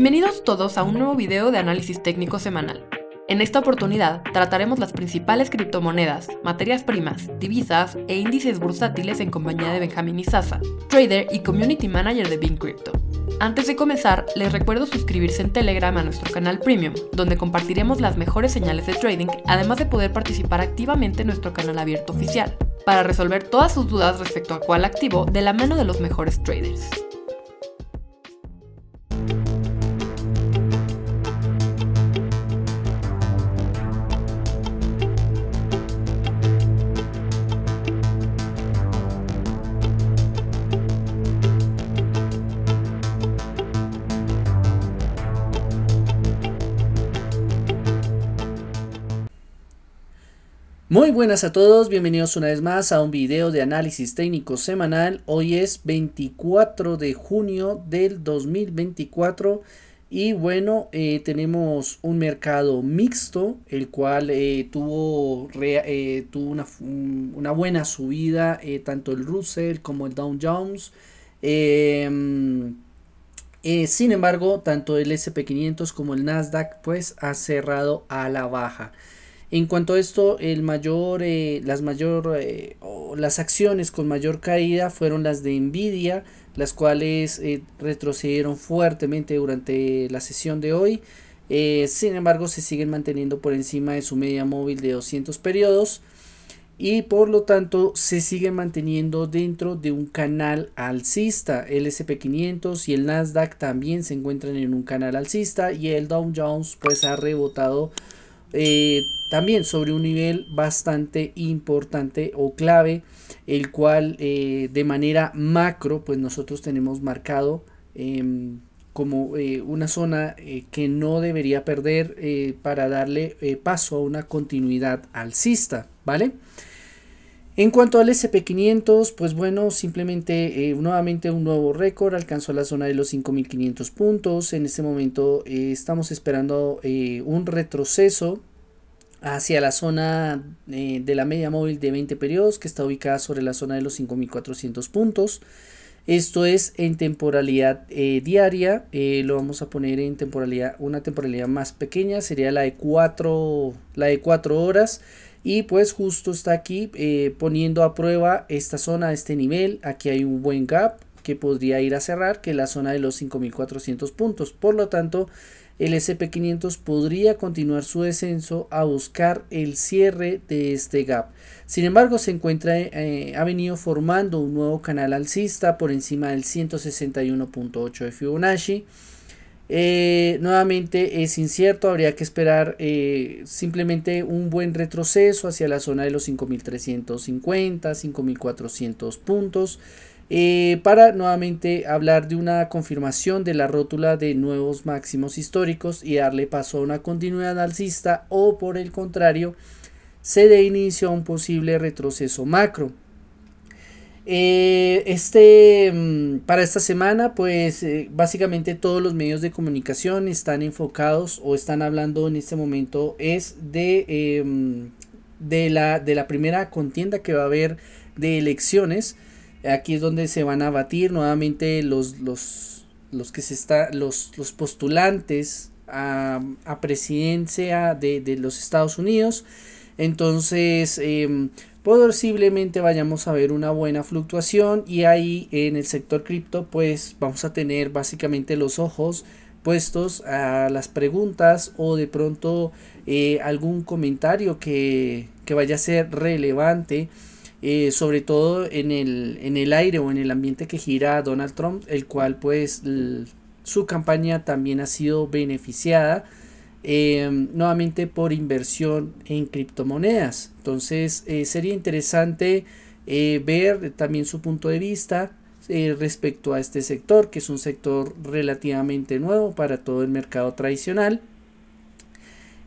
Bienvenidos todos a un nuevo video de análisis técnico semanal. En esta oportunidad trataremos las principales criptomonedas, materias primas, divisas e índices bursátiles en compañía de Benjamin Isaza, trader y community manager de Bing Crypto. Antes de comenzar, les recuerdo suscribirse en Telegram a nuestro canal Premium, donde compartiremos las mejores señales de trading, además de poder participar activamente en nuestro canal abierto oficial, para resolver todas sus dudas respecto a cuál activo de la mano de los mejores traders. buenas a todos, bienvenidos una vez más a un video de análisis técnico semanal. Hoy es 24 de junio del 2024 y bueno, eh, tenemos un mercado mixto, el cual eh, eh, tuvo, una, una, buena subida, tanto el Russell como el Dow Jones. Em, sin embargo, tanto el SP500 como el Nasdaq pues ha cerrado a la baja. En cuanto a esto, el mayor, eh, las, mayor eh, las acciones con mayor caída fueron las de Nvidia, las cuales eh, retrocedieron fuertemente durante la sesión de hoy. sin embargo, se siguen manteniendo por encima de su media móvil de 200 periodos y por lo tanto se siguen manteniendo dentro de un canal alcista. El SP500 y el Nasdaq también se encuentran en un canal alcista y el Dow Jones pues ha rebotado eh, también sobre un nivel bastante importante o clave, el cual eh, de manera macro, pues nosotros tenemos marcado em, como eh, una zona que no debería perder para darle paso a una continuidad alcista, ¿vale? En cuanto al SP500, pues bueno, simplemente eh, nuevamente un nuevo récord, alcanzó la zona de los 5.500 puntos, en este momento eh, estamos esperando eh, un retroceso hacia la zona de la media móvil de 20 periodos que está ubicada sobre la zona de los 5.400 puntos. Esto es en temporalidad diaria. lo vamos a poner en temporalidad, una temporalidad más pequeña. Sería la de 4 la de horas y pues justo está aquí eh, poniendo a prueba esta zona, este nivel, aquí hay un buen gap que podría ir a cerrar, que es la zona de los 5400 puntos, por lo tanto el SP500 podría continuar su descenso a buscar el cierre de este gap. Sin embargo, se encuentra, ha eh, venido formando un nuevo canal alcista por encima del 161.8 de Fibonacci eh, nuevamente es incierto, habría que esperar eh, simplemente un buen retroceso hacia la zona de los 5.350, 5.400 puntos, eh, para nuevamente hablar de una confirmación de la rótula de nuevos máximos históricos y darle paso a una continuidad alcista o por el contrario, se dé inicio a un posible retroceso macro. Eh, este, mm, para esta semana, pues eh, básicamente todos los medios de comunicación están enfocados o están hablando en este momento es de, eh, mm, de, la, de la primera contienda que va a haber de elecciones. Aquí es donde se van a batir nuevamente los, los, los que se está, los, postulantes a, presidencia de, los Estados Unidos. Entonces, em, posiblemente vayamos a ver una buena fluctuación y ahí en el sector cripto pues vamos a tener básicamente los ojos puestos a las preguntas o de pronto eh, algún comentario que, que, vaya a ser relevante eh, sobre todo en el, en el aire o en el ambiente que gira Donald Trump el cual pues su campaña también ha sido beneficiada Em, nuevamente por inversión en criptomonedas. Entonces eh, sería interesante eh, ver también su punto de vista eh, respecto a este sector, que es un sector relativamente nuevo para todo el mercado tradicional.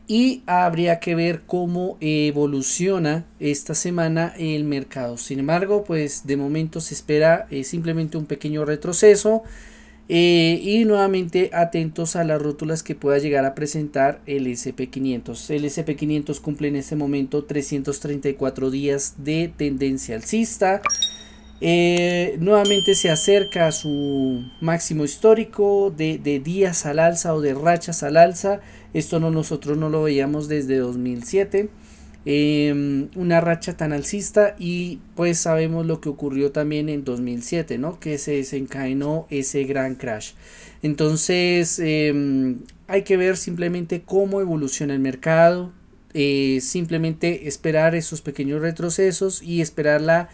Y habría que ver cómo evoluciona esta semana el mercado. Sin embargo, pues de momento se espera simplemente un pequeño retroceso. Eh, y nuevamente atentos a las rótulas que pueda llegar a presentar el SP500. El SP500 cumple en este momento 334 días de tendencia alcista. Eh, nuevamente se acerca a su máximo histórico de, días al alza o de rachas al alza. Esto no, nosotros no lo veíamos desde 2007. Em, una racha tan alcista y pues sabemos lo que ocurrió también en 2007, ¿no? Que se desencadenó ese gran crash. Entonces em, hay que ver simplemente cómo evoluciona el mercado, eh, simplemente esperar esos pequeños retrocesos y esperar la,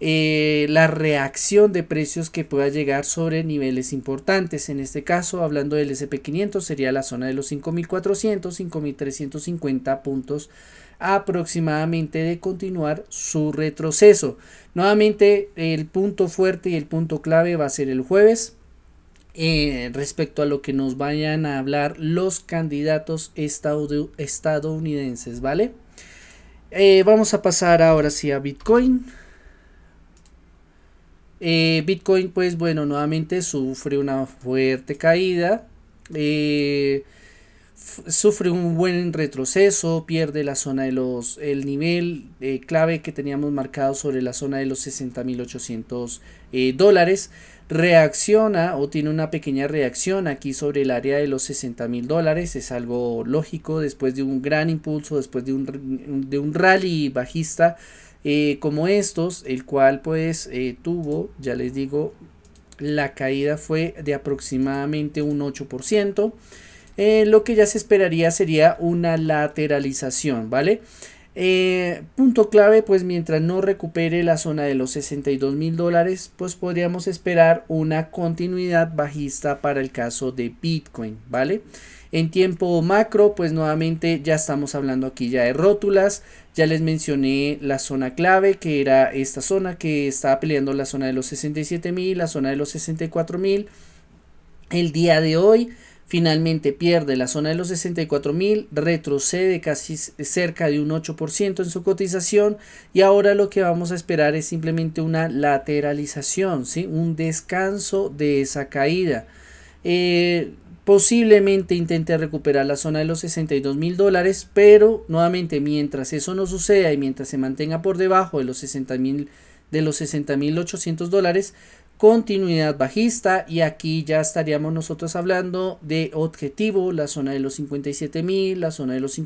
eh, la reacción de precios que pueda llegar sobre niveles importantes. En este caso, hablando del SP500, sería la zona de los 5.400, 5.350 puntos aproximadamente de continuar su retroceso. Nuevamente el punto fuerte y el punto clave va a ser el jueves. Eh, respecto a lo que nos vayan a hablar los candidatos estadounidenses, ¿vale? Eh, vamos a pasar ahora sí a Bitcoin. Eh, Bitcoin, pues bueno, nuevamente sufre una fuerte caída sufre un buen retroceso, pierde la zona de los, el nivel eh, clave que teníamos marcado sobre la zona de los 60.800 eh, dólares, reacciona o tiene una pequeña reacción aquí sobre el área de los mil dólares, es algo lógico después de un gran impulso, después de un, de un rally bajista eh, como estos, el cual pues eh, tuvo, ya les digo, la caída fue de aproximadamente un 8%. Eh, lo que ya se esperaría sería una lateralización, ¿vale? Eh, punto clave, pues mientras no recupere la zona de los 62 mil dólares, pues podríamos esperar una continuidad bajista para el caso de Bitcoin, ¿vale? En tiempo macro, pues nuevamente ya estamos hablando aquí ya de rótulas, ya les mencioné la zona clave, que era esta zona que estaba peleando la zona de los 67 mil, la zona de los 64 mil, el día de hoy Finalmente pierde la zona de los 64 mil, retrocede casi cerca de un 8% en su cotización y ahora lo que vamos a esperar es simplemente una lateralización, ¿sí? un descanso de esa caída. Eh, posiblemente intente recuperar la zona de los 62 mil dólares, pero nuevamente mientras eso no suceda y mientras se mantenga por debajo de los 60 mil de los 60 mil 60.800 dólares, continuidad bajista y aquí ya estaríamos nosotros hablando de objetivo, la zona de los 57 mil la zona de los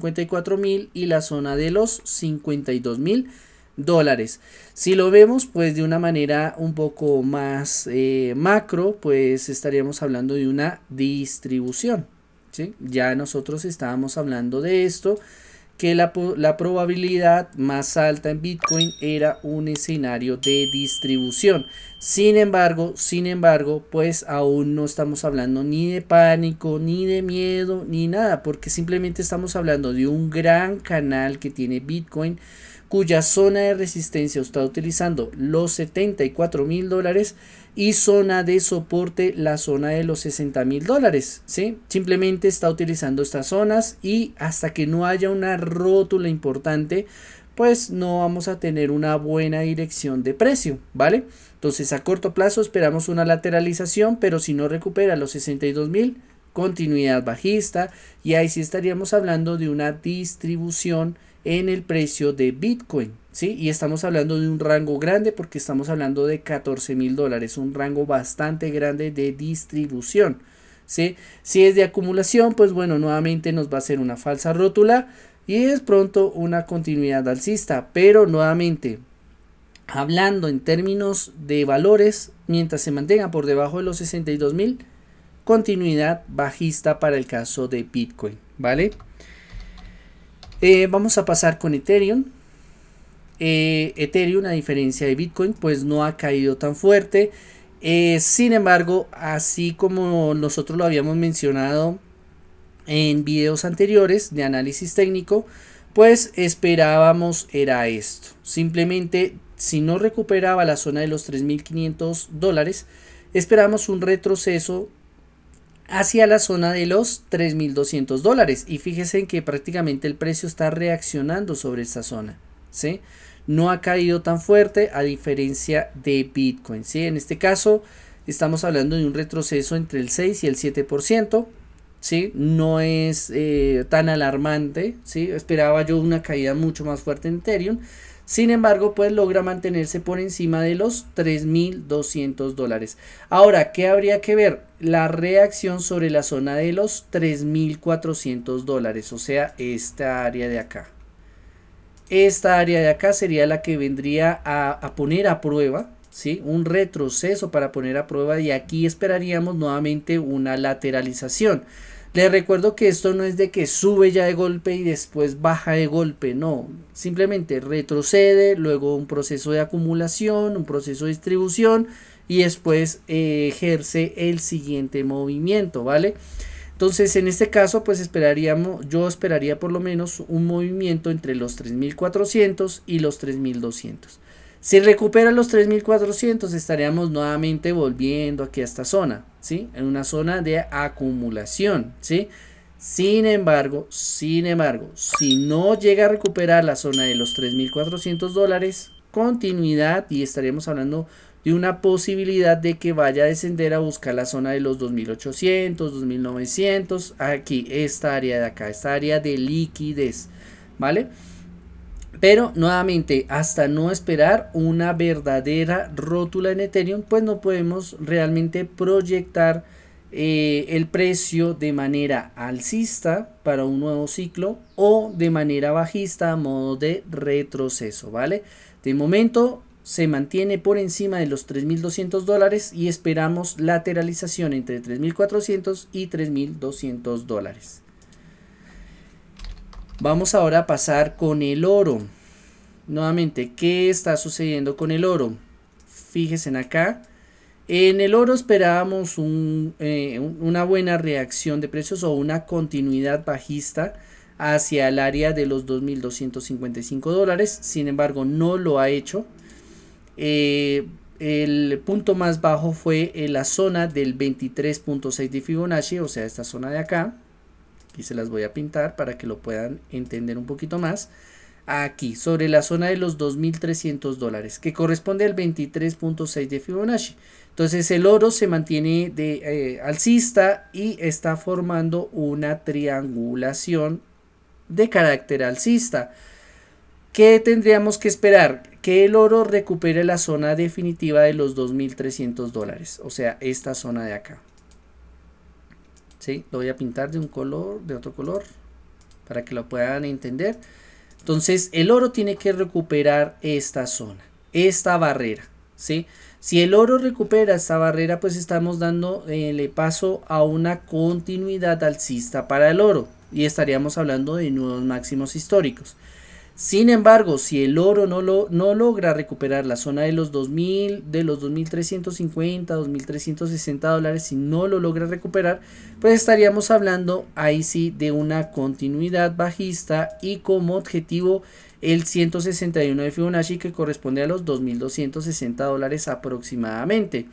mil y la zona de los 52 mil dólares. Si lo vemos pues de una manera un poco más eh, macro, pues estaríamos hablando de una distribución. ¿sí? Ya nosotros estábamos hablando de esto que la, probabilidad más alta en Bitcoin era un escenario de distribución. Sin embargo, sin embargo, pues aún no estamos hablando ni de pánico, ni de miedo, ni nada, porque simplemente estamos hablando de un gran canal que tiene Bitcoin cuya zona de resistencia está utilizando los 74 mil dólares y zona de soporte la zona de los 60 mil dólares. ¿sí? Simplemente está utilizando estas zonas y hasta que no haya una rótula importante pues no vamos a tener una buena dirección de precio, ¿vale? Entonces a corto plazo esperamos una lateralización, pero si no recupera los 62 mil, continuidad bajista y ahí sí estaríamos hablando de una distribución en el precio de Bitcoin. ¿Sí? Y estamos hablando de un rango grande porque estamos hablando de 14 mil dólares, un rango bastante grande de distribución. ¿sí? Si es de acumulación, pues bueno, nuevamente nos va a ser una falsa rótula y es pronto una continuidad alcista, pero nuevamente hablando en términos de valores, mientras se mantenga por debajo de los 62 mil, continuidad bajista para el caso de Bitcoin, ¿vale? Eh, vamos a pasar con Ethereum. Eh, Ethereum, a diferencia de Bitcoin, pues no ha caído tan fuerte. Eh, sin embargo, así como nosotros lo habíamos mencionado en videos anteriores de análisis técnico, pues esperábamos era esto. Simplemente, si no recuperaba la zona de los 3.500 dólares, esperábamos un retroceso hacia la zona de los 3.200 dólares. Y fíjense en que prácticamente el precio está reaccionando sobre esta zona. No ha caído tan fuerte a diferencia de Bitcoin. ¿sí? En este caso estamos hablando de un retroceso entre el 6 y el 7%. ¿sí? No es eh, tan alarmante, ¿sí? Esperaba yo una caída mucho más fuerte en Ethereum. Sin embargo, pues logra mantenerse por encima de los 3.200 dólares. Ahora, ¿qué habría que ver? La reacción sobre la zona de los 3.400 dólares, o sea, esta área de acá. Esta área de acá sería la que vendría a, a poner a prueba ¿Sí? un retroceso para poner a prueba y aquí esperaríamos nuevamente una lateralización. Les recuerdo que esto no es de que sube ya de golpe y después baja de golpe, no. Simplemente retrocede, luego un proceso de acumulación, un proceso de distribución y después eh, ejerce el siguiente movimiento, ¿vale? Entonces, en este caso, pues esperaríamos, yo esperaría por lo menos un movimiento entre los 3400 y los 3200. Si recupera los 3.400 estaríamos nuevamente volviendo aquí a esta zona, ¿sí? En una zona de acumulación, ¿sí? Sin embargo, sin embargo, si no llega a recuperar la zona de los 3.400 dólares, continuidad y estaríamos hablando de una posibilidad de que vaya a descender a buscar la zona de los 2800, 2900, aquí, esta área de acá, esta área de liquidez, ¿vale? Pero nuevamente, hasta no esperar una verdadera rótula en Ethereum, pues no podemos realmente proyectar eh, el precio de manera alcista para un nuevo ciclo o de manera bajista a modo de retroceso, ¿vale? De momento se mantiene por encima de los 3.200 dólares y esperamos lateralización entre 3.400 y 3.200 dólares. Vamos ahora a pasar con el oro. Nuevamente, ¿qué está sucediendo con el oro? Fíjense acá. En el oro esperábamos eh, una buena reacción de precios o una continuidad bajista hacia el área de los 2.255 dólares. Sin embargo, no lo ha hecho. Eh, el punto más bajo fue en la zona del 23.6 de Fibonacci, o sea, esta zona de acá. Aquí se las voy a pintar para que lo puedan entender un poquito más. Aquí, sobre la zona de los 2.300 dólares, que corresponde al 23.6 de Fibonacci. Entonces el oro se mantiene de eh, alcista y está formando una triangulación de carácter alcista. ¿Qué tendríamos que esperar? Que el oro recupere la zona definitiva de los 2.300 dólares, o sea, esta zona de acá. Lo voy a pintar de un color, de otro color, para que lo puedan entender. Entonces, el oro tiene que recuperar esta zona, esta barrera, Si el oro recupera esta barrera, pues estamos dando el eh, paso a una continuidad alcista para el oro y estaríamos hablando de nuevos máximos históricos. Sin embargo, si el oro no, lo, logra recuperar la zona de los 2000, de los 2350, 2360 dólares, si no lo logra recuperar, pues estaríamos hablando ahí sí de una continuidad bajista y como objetivo el 161 de Fibonacci que corresponde a los 2260 dólares aproximadamente.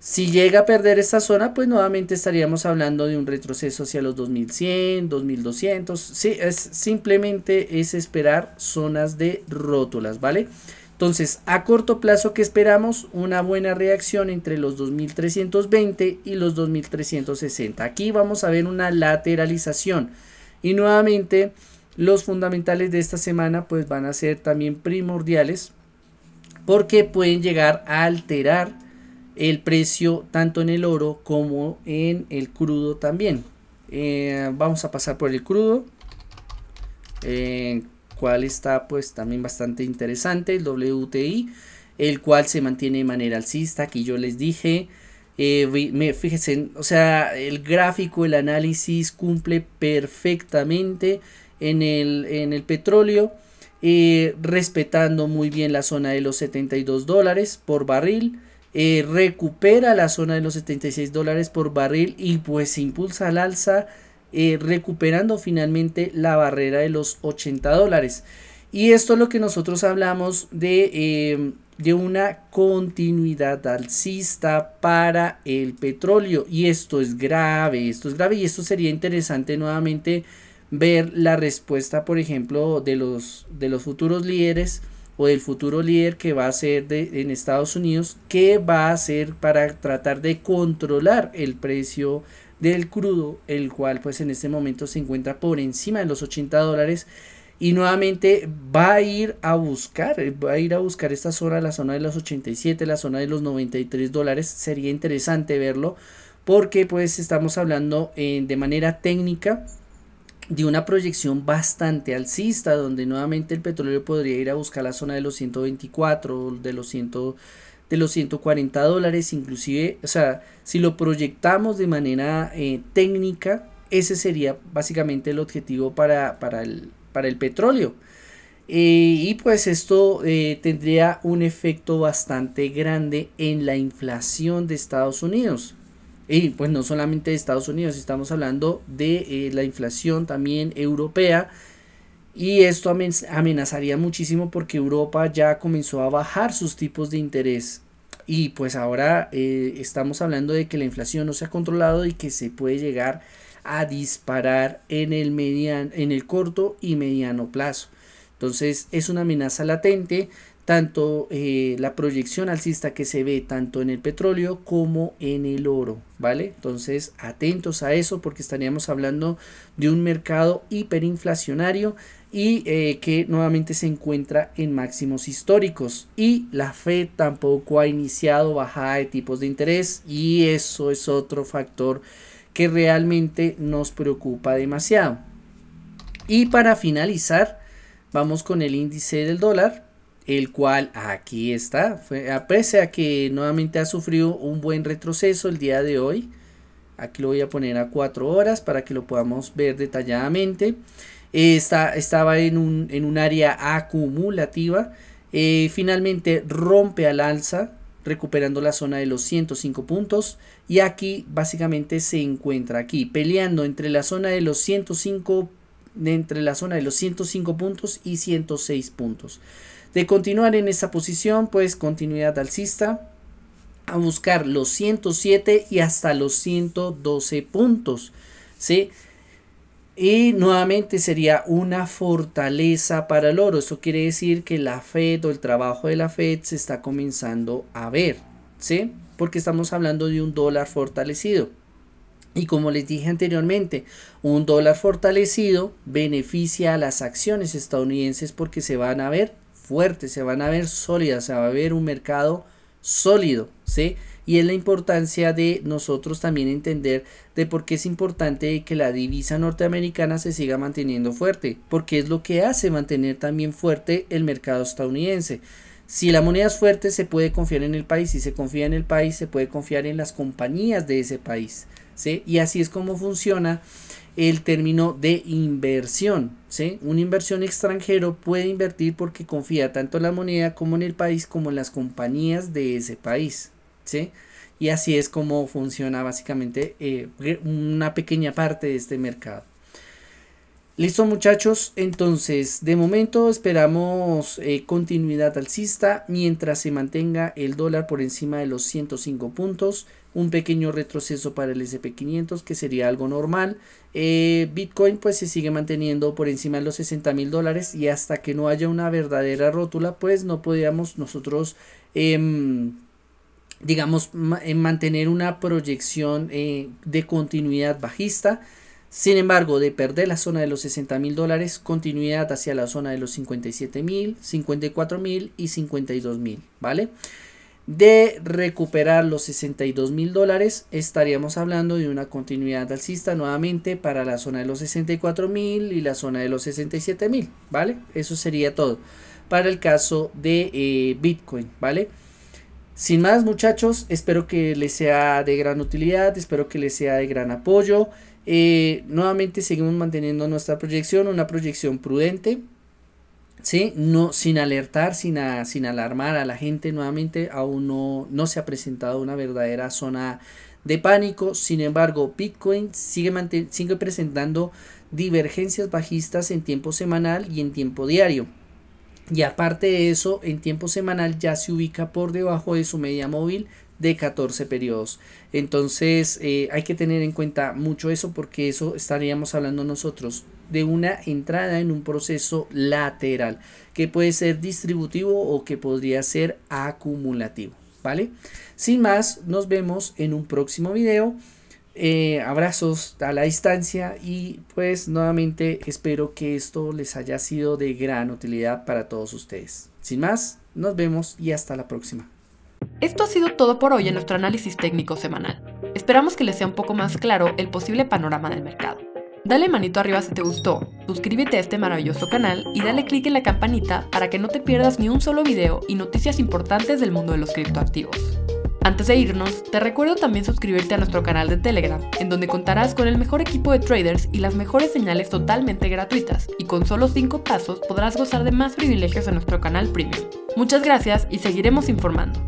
Si llega a perder esta zona, pues nuevamente estaríamos hablando de un retroceso hacia los 2100, 2200. Sí, es simplemente es esperar zonas de rótulas, ¿vale? Entonces, a corto plazo que esperamos una buena reacción entre los 2320 y los 2360. Aquí vamos a ver una lateralización y nuevamente los fundamentales de esta semana pues van a ser también primordiales porque pueden llegar a alterar el precio tanto en el oro como en el crudo también. Eh, vamos a pasar por el crudo, cual está pues también bastante interesante, el WTI, el cual se mantiene de manera alcista, aquí yo les dije, eh, me, fíjense, o sea, el gráfico, el análisis cumple perfectamente en el, en el petróleo, eh, respetando muy bien la zona de los 72 dólares por barril, eh, recupera la zona de los 76 dólares por barril y pues impulsa al alza eh, recuperando finalmente la barrera de los 80 dólares. Y esto es lo que nosotros hablamos de, em, de una continuidad alcista para el petróleo. Y esto es grave, esto es grave y esto sería interesante nuevamente ver la respuesta, por ejemplo, de los, de los futuros líderes o del futuro líder que va a ser en Estados Unidos, Que va a hacer para tratar de controlar el precio del crudo, el cual pues en este momento se encuentra por encima de los 80 dólares y nuevamente va a ir a buscar, va a ir a buscar esta zona, la zona de los 87, la zona de los 93 dólares, sería interesante verlo porque pues estamos hablando eh, de manera técnica de una proyección bastante alcista, donde nuevamente el petróleo podría ir a buscar la zona de los 124, de los 100, de los 140 dólares, inclusive, o sea, si lo proyectamos de manera eh, técnica, ese sería básicamente el objetivo para, para, el, para el, petróleo. Eh, y pues esto eh, tendría un efecto bastante grande en la inflación de Estados Unidos. Y pues no solamente de Estados Unidos, estamos hablando de eh, la inflación también europea. Y esto amenazaría muchísimo porque Europa ya comenzó a bajar sus tipos de interés. Y pues ahora eh, estamos hablando de que la inflación no se ha controlado y que se puede llegar a disparar en el, en el corto y mediano plazo. Entonces es una amenaza latente tanto eh, la proyección alcista que se ve tanto en el petróleo como en el oro, ¿vale? Entonces, atentos a eso porque estaríamos hablando de un mercado hiperinflacionario y eh, que nuevamente se encuentra en máximos históricos. Y la Fed tampoco ha iniciado bajada de tipos de interés y eso es otro factor que realmente nos preocupa demasiado. Y para finalizar, vamos con el índice del dólar el cual aquí está, ah, pese a que nuevamente ha sufrido un buen retroceso el día de hoy, aquí lo voy a poner a 4 horas para que lo podamos ver detalladamente, eh, estaba en un, en un, área acumulativa, eh, finalmente rompe al alza, recuperando la zona de los 105 puntos y aquí básicamente se encuentra aquí peleando entre la zona de los entre la zona de los 105 puntos y 106 puntos de continuar en esa posición, pues continuidad alcista a buscar los 107 y hasta los 112 puntos, ¿sí? Y nuevamente sería una fortaleza para el oro. Esto quiere decir que la Fed o el trabajo de la Fed se está comenzando a ver, ¿sí? Porque estamos hablando de un dólar fortalecido. Y como les dije anteriormente, un dólar fortalecido beneficia a las acciones estadounidenses porque se van a ver fuerte se van a ver sólidas, se va a ver un mercado sólido, ¿sí? Y es la importancia de nosotros también entender de por qué es importante que la divisa norteamericana se siga manteniendo fuerte, porque es lo que hace mantener también fuerte el mercado estadounidense. Si la moneda es fuerte, se puede confiar en el país. Si se confía en el país, se puede confiar en las compañías de ese país. ¿sí? Y así es como funciona el término de inversión. ¿sí? una inversión extranjero puede invertir porque confía tanto en la moneda como en el país como en las compañías de ese país. ¿sí? Y así es como funciona básicamente eh, una pequeña parte de este mercado. Listo muchachos, entonces de momento esperamos eh, continuidad alcista mientras se mantenga el dólar por encima de los 105 puntos un pequeño retroceso para el SP500 que sería algo normal. Eh, Bitcoin pues se sigue manteniendo por encima de los 60 mil dólares y hasta que no haya una verdadera rótula pues no podríamos nosotros em, digamos eh, mantener una proyección eh, de continuidad bajista. Sin embargo, de perder la zona de los 60 mil dólares, continuidad hacia la zona de los 57 mil, 54 mil y 52 mil, ¿vale? de recuperar los 62 mil dólares estaríamos hablando de una continuidad alcista nuevamente para la zona de los 64 mil y la zona de los 67 mil vale eso sería todo para el caso de eh, bitcoin vale sin más muchachos espero que les sea de gran utilidad espero que les sea de gran apoyo eh, nuevamente seguimos manteniendo nuestra proyección una proyección prudente no, sin alertar, sin, sin alarmar a la gente nuevamente, aún no, no se ha presentado una verdadera zona de pánico. Sin embargo, Bitcoin sigue, sigue presentando divergencias bajistas en tiempo semanal y en tiempo diario. Y aparte de eso, en tiempo semanal ya se ubica por debajo de su media móvil de 14 periodos. Entonces eh, hay que tener en cuenta mucho eso porque eso estaríamos hablando nosotros de una entrada en un proceso lateral que puede ser distributivo o que podría ser acumulativo. ¿Vale? Sin más, nos vemos en un próximo video. Eh, abrazos a la distancia y pues nuevamente espero que esto les haya sido de gran utilidad para todos ustedes. Sin más, nos vemos y hasta la próxima. Esto ha sido todo por hoy en nuestro análisis técnico semanal. Esperamos que les sea un poco más claro el posible panorama del mercado. Dale manito arriba si te gustó, suscríbete a este maravilloso canal y dale clic en la campanita para que no te pierdas ni un solo video y noticias importantes del mundo de los criptoactivos. Antes de irnos, te recuerdo también suscribirte a nuestro canal de Telegram, en donde contarás con el mejor equipo de traders y las mejores señales totalmente gratuitas, y con solo 5 pasos podrás gozar de más privilegios en nuestro canal premium. Muchas gracias y seguiremos informando.